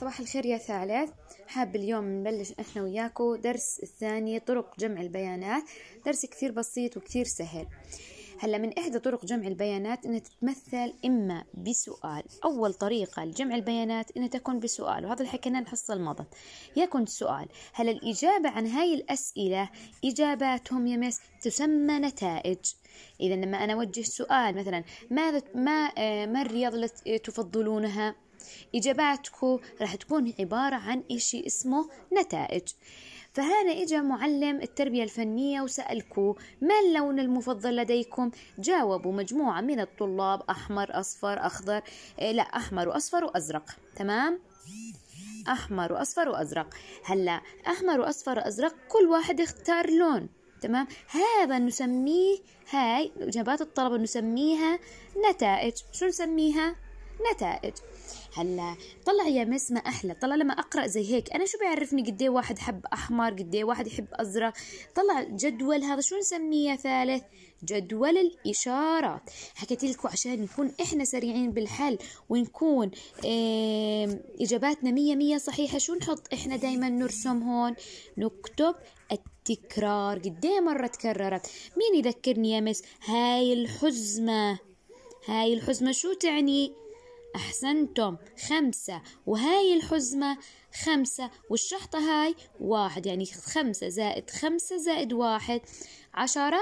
صباح الخير يا ثالث حاب اليوم نبلش احنا وياكو درس الثاني طرق جمع البيانات درس كثير بسيط وكثير سهل هلا من إحدى طرق جمع البيانات إنها تتمثل إما بسؤال أول طريقة لجمع البيانات إنها تكون بسؤال وهذا اللي حكيناه الحصة المضت يكن السؤال هلا الإجابة عن هاي الأسئلة إجاباتهم يا مس تسمى نتائج إذا لما أنا أوجه سؤال مثلا ماذا ما آه، ما الرياضة التي تفضلونها إجاباتكو راح تكون عبارة عن إشي اسمه نتائج فهنا إجا معلم التربية الفنية وسألكو ما اللون المفضل لديكم جاوبوا مجموعة من الطلاب أحمر أصفر أخضر إيه، لا أحمر وأصفر وأزرق تمام أحمر وأصفر وأزرق هلا أحمر وأصفر وأزرق كل واحد اختار لون تمام هذا نسميه هاي إجابات الطلبة نسميها نتائج شو نسميها نتائج هلا طلع يا مس ما احلى طلع لما اقرا زي هيك انا شو بيعرفني قد إيه واحد حب احمر قد إيه واحد يحب ازرق طلع جدول هذا شو نسميه يا ثالث جدول الإشارات حكيت لكم عشان نكون إحنا سريعين بالحل ونكون إيه إجاباتنا مية مية صحيحة شو نحط إحنا دايما نرسم هون نكتب التكرار ايه مرة تكررت مين يذكرني يا مس هاي الحزمة هاي الحزمة شو تعني أحسنتم خمسة وهاي الحزمة خمسة والشحطة هاي واحد يعني خمسة زائد خمسة زائد واحد عشرة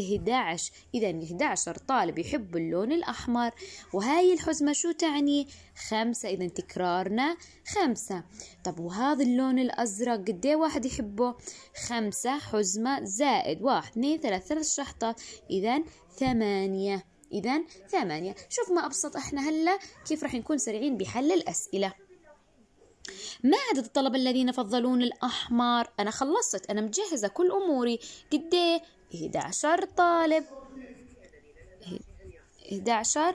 11 إذا 11 طالب يحب اللون الأحمر وهاي الحزمة شو تعني؟ خمسة إذا تكرارنا خمسة طب وهذا اللون الأزرق قد إيه واحد يحبه؟ خمسة حزمة زائد واحد اثنين ثلاث ثلاث شحطة إذا ثمانية إذا ثمانية شوف ما أبسط إحنا هلا كيف رح نكون سريعين بحل الأسئلة ما عدد الطلبة الذين فضلون الأحمر أنا خلصت أنا مجهزة كل أموري قد 11 إيه؟ طالب 11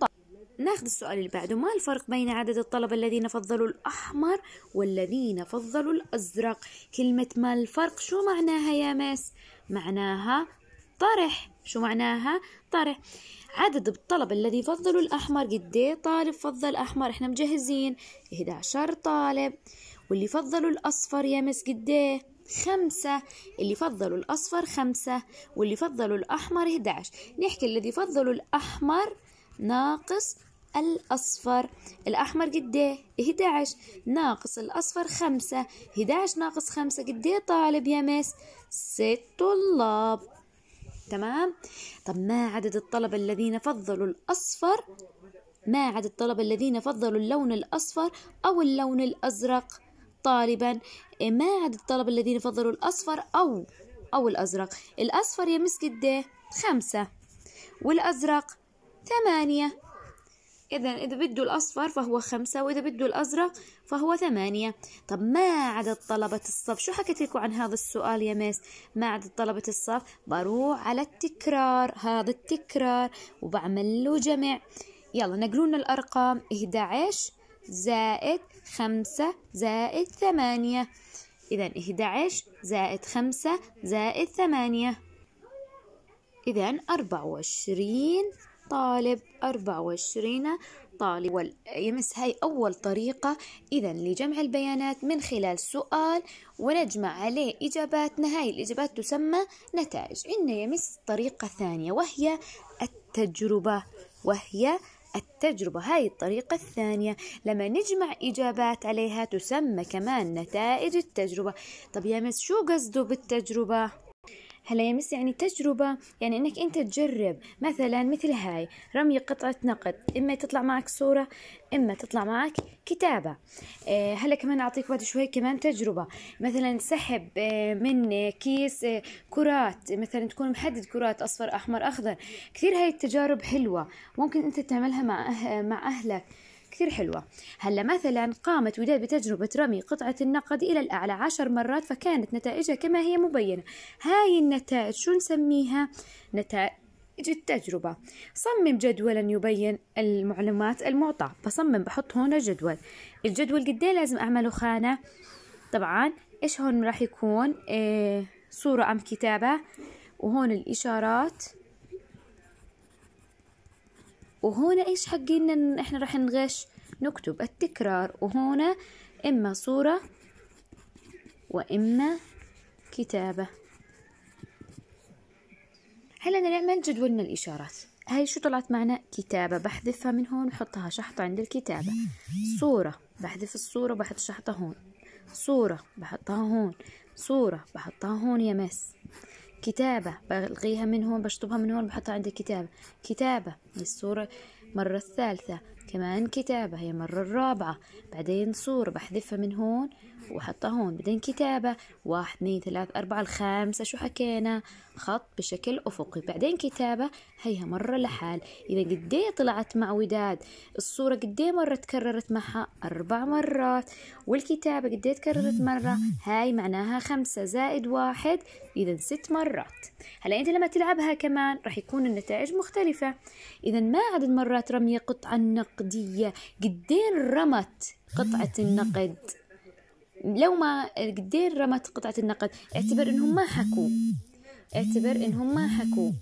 طالب ناخذ السؤال اللي بعده ما الفرق بين عدد الطلبة الذين فضلوا الأحمر والذين فضلوا الأزرق كلمة ما الفرق شو معناها يا ماس معناها طرح شو معناها طرح عدد الطلب الذي فضلوا الأحمر قد إيه؟ طالب فضل أحمر إحنا مجهزين 11 طالب واللي فضلوا الأصفر يا مس قد إيه؟ خمسة اللي فضلوا الأصفر خمسة واللي فضلوا الأحمر 11 نحكي الذي فضلوا الأحمر ناقص الأصفر الأحمر قد 11 إيه؟ ناقص الأصفر خمسة 11 ناقص خمسة قد طالب يا مس ست طلاب تمام طب ما عدد الطلبة الذين فضلوا الأصفر ما عدد الطلبة الذين فضلوا اللون الأصفر أو اللون الأزرق طالبا إيه، ما عدد الطلبة الذين فضلوا الأصفر أو أو الأزرق الأصفر يمس قد خمسة والأزرق ثمانية إذا إذا بده الأصفر فهو خمسة وإذا بده الأزرق فهو ثمانية طب ما عدد طلبة الصف شو حكيت لكم عن هذا السؤال يا ميس ما عدد طلبة الصف بروح على التكرار هذا التكرار وبعمل له جمع يلا لنا الأرقام 11 زائد خمسة زائد ثمانية إذا 11 زائد خمسة زائد ثمانية إذا أربعة وعشرين طالب أربعة وعشرين طالب يمس هاي أول طريقة إذا لجمع البيانات من خلال سؤال ونجمع عليه إجاباتنا هاي الإجابات تسمى نتائج عندنا يمس طريقة ثانية وهي التجربة وهي التجربة هاي الطريقة الثانية لما نجمع إجابات عليها تسمى كمان نتائج التجربة طب يا مس شو قصده بالتجربة؟ هلا يا مس يعني تجربة يعني انك انت تجرب مثلا مثل هاي رمي قطعة نقد اما تطلع معك صورة اما تطلع معك كتابة آه، هلا كمان اعطيك بعد شوي كمان تجربة مثلا سحب آه، من كيس آه، كرات مثلا تكون محدد كرات اصفر احمر اخضر كثير هاي التجارب حلوة ممكن انت تعملها مع مع اهلك كثير حلوة هلا مثلا قامت وداد بتجربة رمي قطعة النقد إلى الأعلى عشر مرات فكانت نتائجها كما هي مبينة هاي النتائج شو نسميها نتائج التجربة صمم جدولا يبين المعلومات المعطاة بصمم بحط هون جدول الجدول قد إيه لازم أعمله خانة طبعا إيش هون راح يكون إيه صورة أم كتابة وهون الإشارات وهنا ايش حقينا ان احنا راح نغش نكتب التكرار وهنا اما صورة واما كتابة هلا نعمل جدولنا الاشارات هاي شو طلعت معنا كتابة بحذفها من هون وحطها شحطة عند الكتابة صورة بحذف الصورة وبحط شحطة هون صورة بحطها هون صورة بحطها هون يا مس كتابة بلغيها من هون بشطبها من هون بحطها عند الكتابة كتابة للصورة مرة الثالثة كمان كتابة هي مرة الرابعة بعدين صورة بحذفها من هون وأحطها هون بعدين كتابة واحد اثنين ثلاث أربعة الخامسة شو حكينا خط بشكل أفقي بعدين كتابة هيها مرة لحال إذا قديه طلعت مع وداد الصورة قديه مرة تكررت معها أربع مرات والكتابة قديه تكررت مرة هاي معناها خمسة زائد واحد إذا ست مرات هلا أنت لما تلعبها كمان راح يكون النتائج مختلفة إذا ما عدد مرات رمي قطعة النقل النقدية قدير رمت قطعة النقد لو ما قدير رمت قطعة النقد اعتبر انهم ما حكوا اعتبر انهم ما حكوا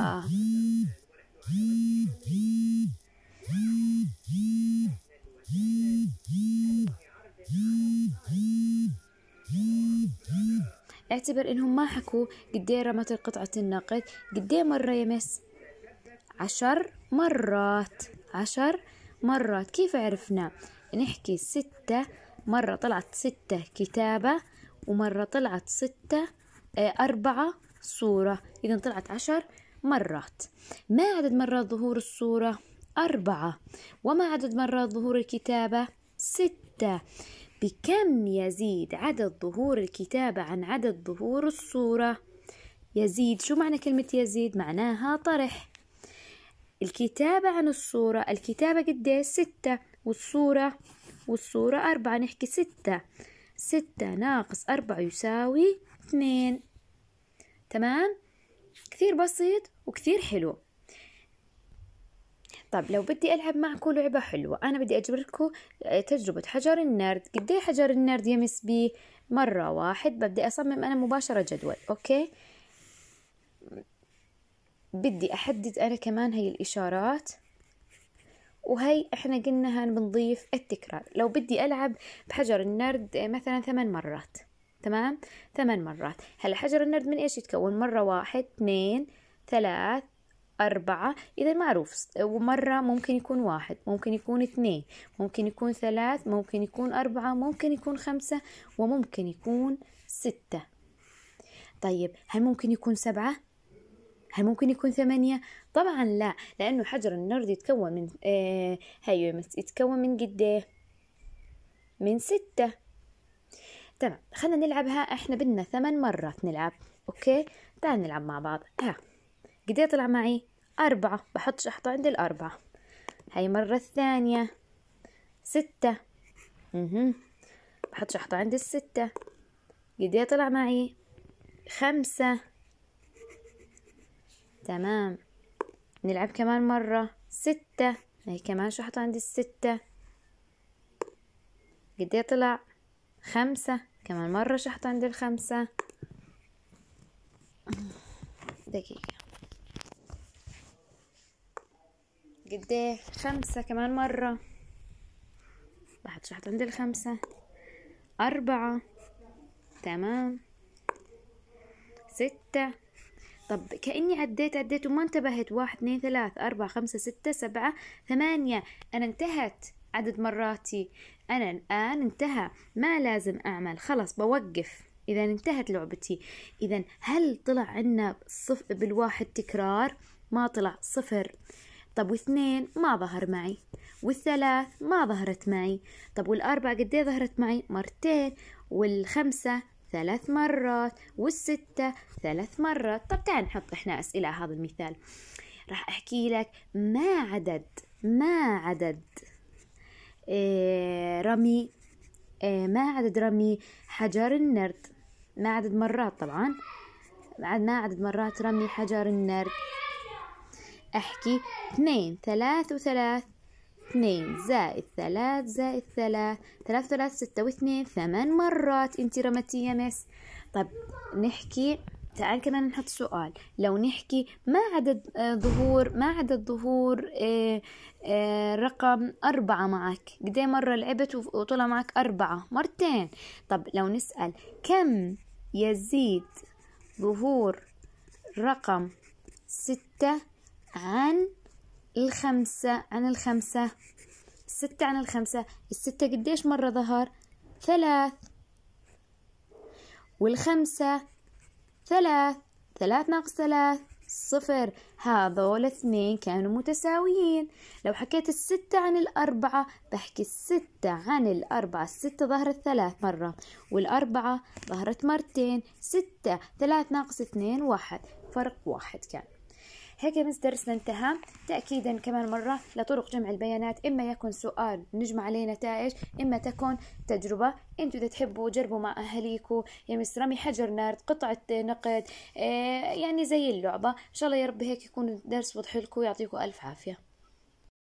آه. اعتبر انهم ما حكوا قديه رمت قطعة النقد قديه مرة يمس عشر مرات عشر مرات كيف عرفنا نحكي ستة مرة طلعت ستة كتابة ومرة طلعت ستة آه، أربعة صورة إذا طلعت عشر مرات ما عدد مرات ظهور الصورة أربعة وما عدد مرات ظهور الكتابة ستة بكم يزيد عدد ظهور الكتابة عن عدد ظهور الصورة؟ يزيد شو معنى كلمة يزيد؟ معناها طرح الكتابة عن الصورة الكتابة قد إيه ستة والصورة والصورة أربعة نحكي ستة ستة ناقص أربعة يساوي اثنين تمام كثير بسيط وكثير حلو طب لو بدي ألعب معكم لعبة حلوة أنا بدي أجبركم آه، تجربة حجر النرد قد حجر النرد يمس بيه مرة واحد ببدي أصمم أنا مباشرة جدول أوكي بدي أحدد أنا كمان هي الإشارات وهي احنا قلناها بنضيف التكرار لو بدي ألعب بحجر النرد إيه، مثلا ثمان مرات تمام ثمان مرات هلا حجر النرد من ايش يتكون مرة واحد اثنين ثلاث أربعة إذا معروف ومرة ممكن يكون واحد ممكن يكون اثنين ممكن يكون ثلاث ممكن يكون أربعة ممكن يكون خمسة وممكن يكون ستة طيب هل ممكن يكون سبعة هل ممكن يكون ثمانية؟ طبعا لا لأنه حجر النرد يتكون من آه هاي أيوة، يتكون من قد من ستة تمام خلنا نلعبها احنا بدنا ثمان مرات نلعب اوكي تعال نلعب مع بعض ها قد ايه طلع معي أربعة بحط شحطة عند الأربعة هاي مرة الثانية ستة مهم. بحط شحطة عند الستة قد ايه طلع معي خمسة تمام نلعب كمان مرة ستة هي كمان حط عند الستة قد إيه طلع خمسة كمان مرة حط عند الخمسة دقيقة قد إيه؟ خمسة كمان مرة واحد شحط عند الخمسة أربعة تمام ستة طب كأني عديت عديت وما انتبهت واحد اثنين ثلاث أربعة خمسة ستة سبعة ثمانية أنا انتهت عدد مراتي أنا الآن انتهى ما لازم أعمل خلاص بوقف إذا انتهت لعبتي إذا هل طلع عنا صف بالواحد تكرار ما طلع صفر طب واثنين ما ظهر معي والثلاث ما ظهرت معي طب والأربعة قد إيه ظهرت معي مرتين والخمسة ثلاث مرات والستة ثلاث مرات طب تعال نحط إحنا أسئلة على هذا المثال راح أحكي لك ما عدد ما عدد آه، رمي آه، ما عدد رمي حجر النرد ما عدد مرات طبعا ما عدد مرات رمي حجر النرد أحكي اثنين ثلاث وثلاث اثنين زائد ثلاث زائد ثلاث ثلاث ثلاث ستة واثنين ثمان مرات انت رمتي يا مس طب نحكي تعال كمان نحط سؤال لو نحكي ما عدد آه، ظهور ما عدد ظهور آه، آه، رقم أربعة معك قد إيه مرة لعبت وطلع معك أربعة مرتين طب لو نسأل كم يزيد ظهور رقم ستة عن الخمسة عن الخمسة ستة عن الخمسة الستة قديش مرة ظهر ثلاث والخمسة ثلاث ثلاث ناقص ثلاث صفر هذول اثنين كانوا متساويين لو حكيت الستة عن الأربعة بحكي الستة عن الأربعة الستة ظهرت ثلاث مرة والأربعة ظهرت مرتين ستة ثلاث ناقص اثنين واحد فرق واحد كان هيك درسنا انتهى تأكيدا كمان مرة لطرق جمع البيانات إما يكون سؤال نجمع عليه نتائج إما تكون تجربة انتوا إذا تحبوا جربوا مع أهاليكم مس رمي حجر نارد قطعة نقد إيه، يعني زي اللعبة إن شاء الله يا رب هيك يكون الدرس وضح لكم ويعطيكم ألف عافية